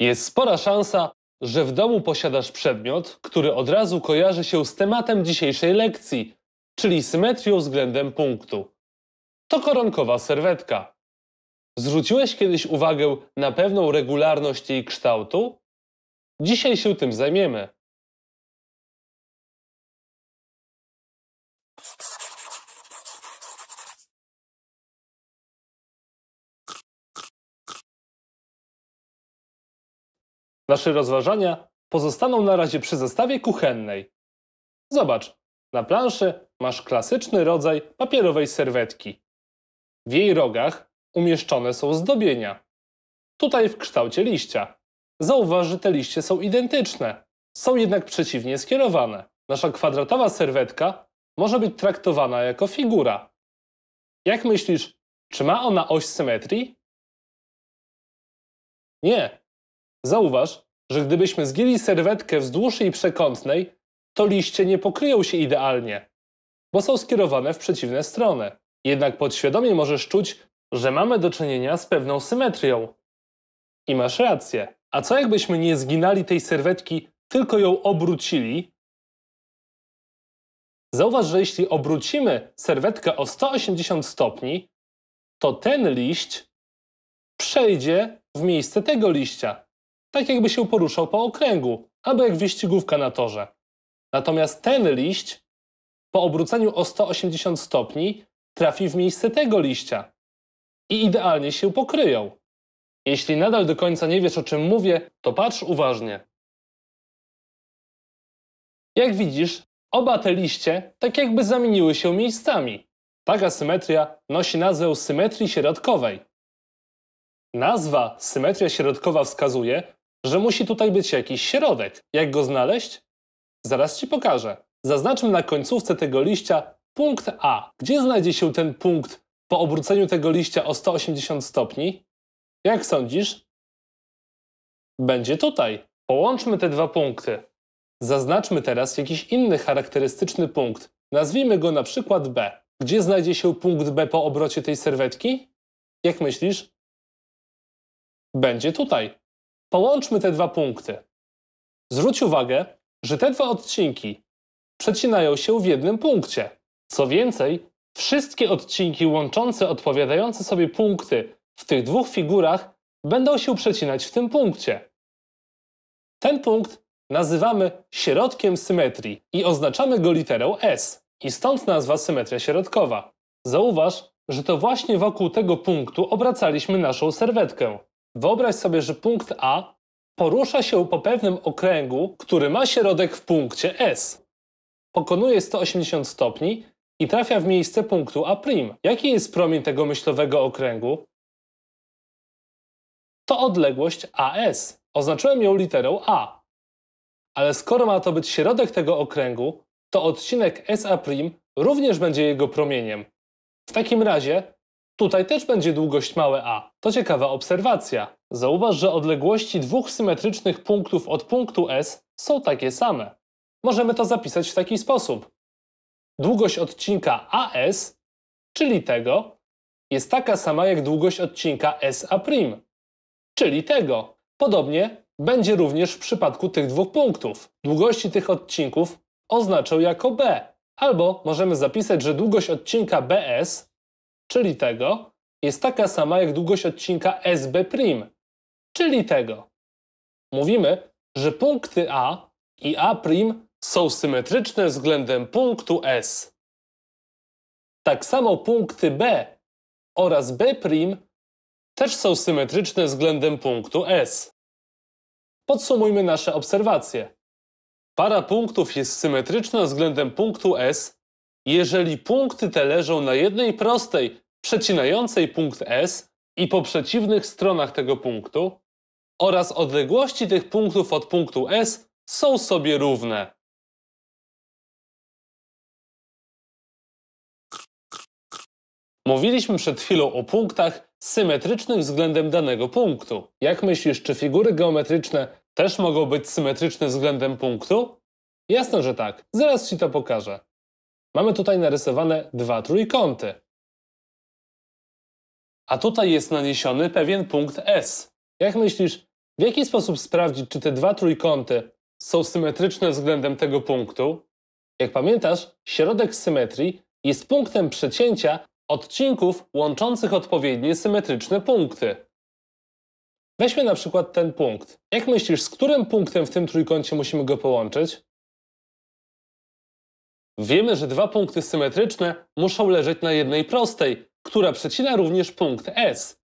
Jest spora szansa, że w domu posiadasz przedmiot, który od razu kojarzy się z tematem dzisiejszej lekcji, czyli symetrią względem punktu. To koronkowa serwetka. Zwróciłeś kiedyś uwagę na pewną regularność jej kształtu? Dzisiaj się tym zajmiemy. Nasze rozważania pozostaną na razie przy zestawie kuchennej. Zobacz, na planszy masz klasyczny rodzaj papierowej serwetki. W jej rogach umieszczone są zdobienia. Tutaj w kształcie liścia. Zauważ, że te liście są identyczne, są jednak przeciwnie skierowane. Nasza kwadratowa serwetka może być traktowana jako figura. Jak myślisz, czy ma ona oś symetrii? Nie. Zauważ, że gdybyśmy zgięli serwetkę wzdłuż jej przekątnej, to liście nie pokryją się idealnie, bo są skierowane w przeciwne strony. Jednak podświadomie możesz czuć, że mamy do czynienia z pewną symetrią. I masz rację. A co jakbyśmy nie zginali tej serwetki, tylko ją obrócili? Zauważ, że jeśli obrócimy serwetkę o 180 stopni, to ten liść przejdzie w miejsce tego liścia tak jakby się poruszał po okręgu, albo jak wyścigówka na torze. Natomiast ten liść po obróceniu o 180 stopni trafi w miejsce tego liścia i idealnie się pokryją. Jeśli nadal do końca nie wiesz o czym mówię, to patrz uważnie. Jak widzisz, oba te liście tak jakby zamieniły się miejscami. Taka symetria nosi nazwę symetrii środkowej. Nazwa symetria środkowa wskazuje, że musi tutaj być jakiś środek. Jak go znaleźć? Zaraz Ci pokażę. Zaznaczmy na końcówce tego liścia punkt A. Gdzie znajdzie się ten punkt po obróceniu tego liścia o 180 stopni? Jak sądzisz? Będzie tutaj. Połączmy te dwa punkty. Zaznaczmy teraz jakiś inny charakterystyczny punkt. Nazwijmy go na przykład B. Gdzie znajdzie się punkt B po obrocie tej serwetki? Jak myślisz? Będzie tutaj. Połączmy te dwa punkty. Zwróć uwagę, że te dwa odcinki przecinają się w jednym punkcie. Co więcej, wszystkie odcinki łączące odpowiadające sobie punkty w tych dwóch figurach będą się przecinać w tym punkcie. Ten punkt nazywamy środkiem symetrii i oznaczamy go literą S. I stąd nazwa symetria środkowa. Zauważ, że to właśnie wokół tego punktu obracaliśmy naszą serwetkę. Wyobraź sobie, że punkt A porusza się po pewnym okręgu, który ma środek w punkcie S. Pokonuje 180 stopni i trafia w miejsce punktu A'. Jaki jest promień tego myślowego okręgu? To odległość AS. Oznaczyłem ją literą A. Ale skoro ma to być środek tego okręgu, to odcinek SA' również będzie jego promieniem. W takim razie Tutaj też będzie długość małe a. To ciekawa obserwacja. Zauważ, że odległości dwóch symetrycznych punktów od punktu S są takie same. Możemy to zapisać w taki sposób. Długość odcinka AS, czyli tego, jest taka sama jak długość odcinka SA', czyli tego. Podobnie będzie również w przypadku tych dwóch punktów. Długości tych odcinków oznaczą jako B. Albo możemy zapisać, że długość odcinka BS czyli tego, jest taka sama jak długość odcinka SB', czyli tego. Mówimy, że punkty A i A' są symetryczne względem punktu S. Tak samo punkty B oraz B' też są symetryczne względem punktu S. Podsumujmy nasze obserwacje. Para punktów jest symetryczna względem punktu S, jeżeli punkty te leżą na jednej prostej przecinającej punkt S i po przeciwnych stronach tego punktu oraz odległości tych punktów od punktu S są sobie równe. Mówiliśmy przed chwilą o punktach symetrycznych względem danego punktu. Jak myślisz, czy figury geometryczne też mogą być symetryczne względem punktu? Jasne, że tak. Zaraz Ci to pokażę. Mamy tutaj narysowane dwa trójkąty a tutaj jest naniesiony pewien punkt S. Jak myślisz, w jaki sposób sprawdzić, czy te dwa trójkąty są symetryczne względem tego punktu? Jak pamiętasz, środek symetrii jest punktem przecięcia odcinków łączących odpowiednie symetryczne punkty. Weźmy na przykład ten punkt. Jak myślisz, z którym punktem w tym trójkącie musimy go połączyć? Wiemy, że dwa punkty symetryczne muszą leżeć na jednej prostej, która przecina również punkt S.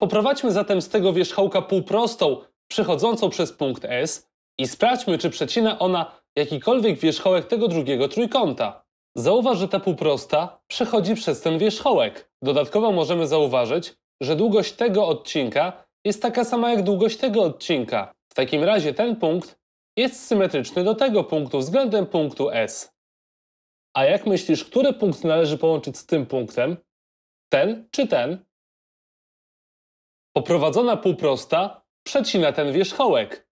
Poprowadźmy zatem z tego wierzchołka półprostą przechodzącą przez punkt S i sprawdźmy, czy przecina ona jakikolwiek wierzchołek tego drugiego trójkąta. Zauważ, że ta półprosta przechodzi przez ten wierzchołek. Dodatkowo możemy zauważyć, że długość tego odcinka jest taka sama jak długość tego odcinka. W takim razie ten punkt jest symetryczny do tego punktu względem punktu S. A jak myślisz, który punkt należy połączyć z tym punktem? ten czy ten. Poprowadzona półprosta przecina ten wierzchołek.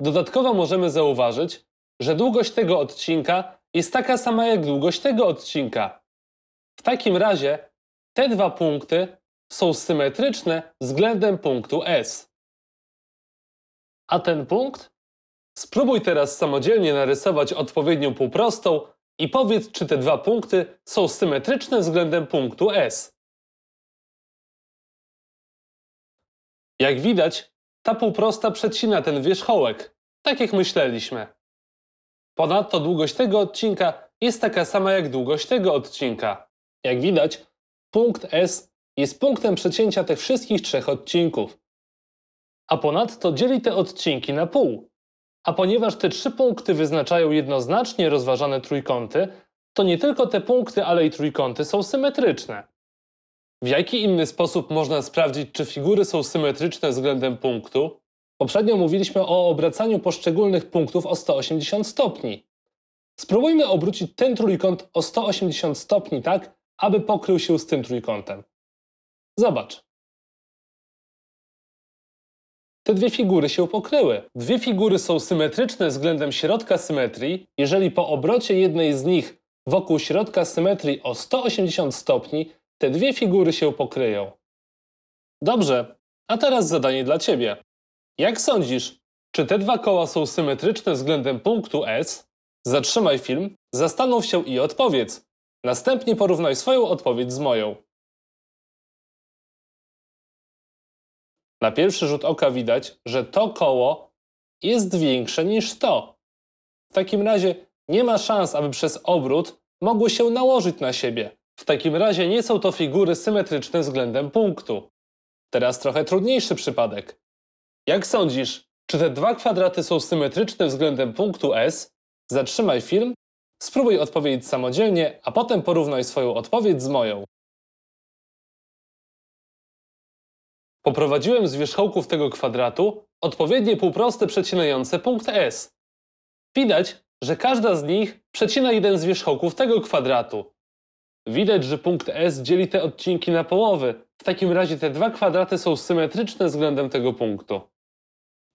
Dodatkowo możemy zauważyć, że długość tego odcinka jest taka sama jak długość tego odcinka. W takim razie te dwa punkty są symetryczne względem punktu S. A ten punkt? Spróbuj teraz samodzielnie narysować odpowiednią półprostą i powiedz, czy te dwa punkty są symetryczne względem punktu S. Jak widać, ta półprosta przecina ten wierzchołek, tak jak myśleliśmy. Ponadto długość tego odcinka jest taka sama jak długość tego odcinka. Jak widać, punkt S jest punktem przecięcia tych wszystkich trzech odcinków. A ponadto dzieli te odcinki na pół, a ponieważ te trzy punkty wyznaczają jednoznacznie rozważane trójkąty, to nie tylko te punkty, ale i trójkąty są symetryczne. W jaki inny sposób można sprawdzić, czy figury są symetryczne względem punktu? Poprzednio mówiliśmy o obracaniu poszczególnych punktów o 180 stopni. Spróbujmy obrócić ten trójkąt o 180 stopni tak, aby pokrył się z tym trójkątem. Zobacz te dwie figury się pokryły. Dwie figury są symetryczne względem środka symetrii, jeżeli po obrocie jednej z nich wokół środka symetrii o 180 stopni te dwie figury się pokryją. Dobrze, a teraz zadanie dla Ciebie. Jak sądzisz, czy te dwa koła są symetryczne względem punktu S? Zatrzymaj film, zastanów się i odpowiedz. Następnie porównaj swoją odpowiedź z moją. Na pierwszy rzut oka widać, że to koło jest większe niż to. W takim razie nie ma szans, aby przez obrót mogły się nałożyć na siebie. W takim razie nie są to figury symetryczne względem punktu. Teraz trochę trudniejszy przypadek. Jak sądzisz, czy te dwa kwadraty są symetryczne względem punktu S? Zatrzymaj film, spróbuj odpowiedzieć samodzielnie, a potem porównaj swoją odpowiedź z moją. Poprowadziłem z wierzchołków tego kwadratu odpowiednie półproste przecinające punkt S. Widać, że każda z nich przecina jeden z wierzchołków tego kwadratu. Widać, że punkt S dzieli te odcinki na połowy. W takim razie te dwa kwadraty są symetryczne względem tego punktu.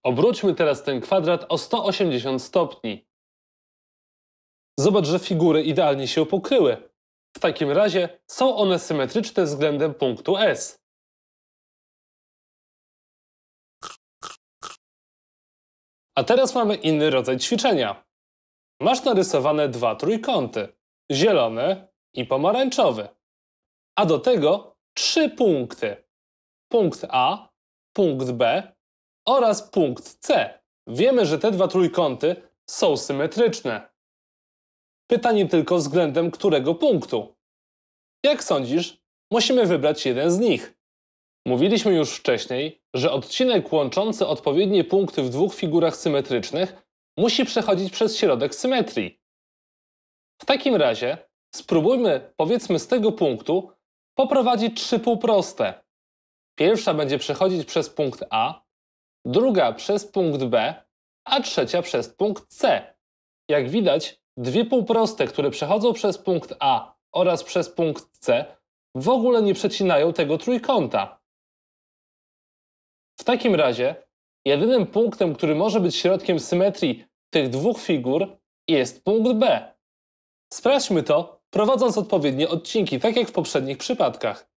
Obróćmy teraz ten kwadrat o 180 stopni. Zobacz, że figury idealnie się pokryły. W takim razie są one symetryczne względem punktu S. A teraz mamy inny rodzaj ćwiczenia. Masz narysowane dwa trójkąty, zielony i pomarańczowy. A do tego trzy punkty. Punkt A, punkt B oraz punkt C. Wiemy, że te dwa trójkąty są symetryczne. Pytanie tylko względem którego punktu. Jak sądzisz, musimy wybrać jeden z nich. Mówiliśmy już wcześniej, że odcinek łączący odpowiednie punkty w dwóch figurach symetrycznych musi przechodzić przez środek symetrii. W takim razie spróbujmy, powiedzmy z tego punktu, poprowadzić trzy półproste. Pierwsza będzie przechodzić przez punkt A, druga przez punkt B, a trzecia przez punkt C. Jak widać, dwie półproste, które przechodzą przez punkt A oraz przez punkt C, w ogóle nie przecinają tego trójkąta. W takim razie jedynym punktem, który może być środkiem symetrii tych dwóch figur jest punkt B. Sprawdźmy to, prowadząc odpowiednie odcinki, tak jak w poprzednich przypadkach.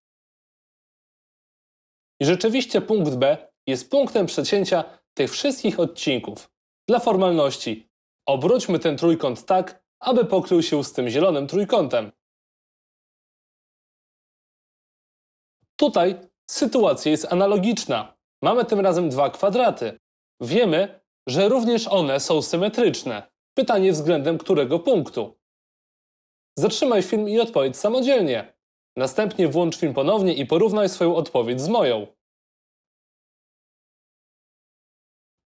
I rzeczywiście punkt B jest punktem przecięcia tych wszystkich odcinków. Dla formalności obróćmy ten trójkąt tak, aby pokrył się z tym zielonym trójkątem. Tutaj sytuacja jest analogiczna. Mamy tym razem dwa kwadraty. Wiemy, że również one są symetryczne. Pytanie względem którego punktu? Zatrzymaj film i odpowiedz samodzielnie. Następnie włącz film ponownie i porównaj swoją odpowiedź z moją.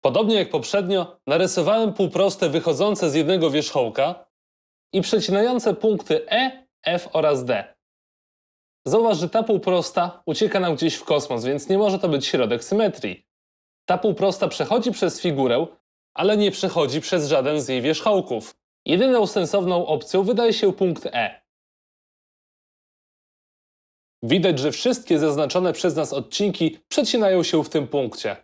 Podobnie jak poprzednio, narysowałem półproste wychodzące z jednego wierzchołka i przecinające punkty E, F oraz D. Zauważ, że ta półprosta ucieka nam gdzieś w kosmos, więc nie może to być środek symetrii. Ta półprosta przechodzi przez figurę, ale nie przechodzi przez żaden z jej wierzchołków. Jedyną sensowną opcją wydaje się punkt E. Widać, że wszystkie zaznaczone przez nas odcinki przecinają się w tym punkcie.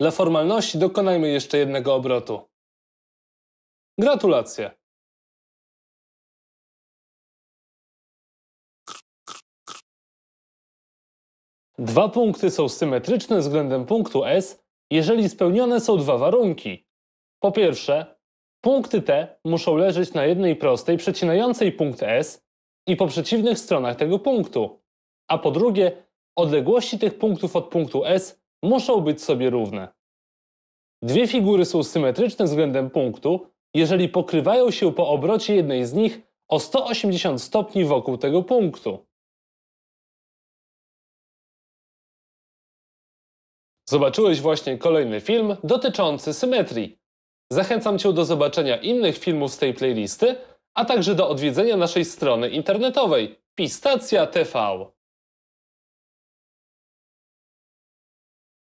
Dla formalności dokonajmy jeszcze jednego obrotu. Gratulacje! Dwa punkty są symetryczne względem punktu S, jeżeli spełnione są dwa warunki. Po pierwsze, punkty te muszą leżeć na jednej prostej przecinającej punkt S i po przeciwnych stronach tego punktu. A po drugie, odległości tych punktów od punktu S muszą być sobie równe. Dwie figury są symetryczne względem punktu, jeżeli pokrywają się po obrocie jednej z nich o 180 stopni wokół tego punktu. Zobaczyłeś właśnie kolejny film dotyczący symetrii. Zachęcam Cię do zobaczenia innych filmów z tej playlisty, a także do odwiedzenia naszej strony internetowej pistacja.tv.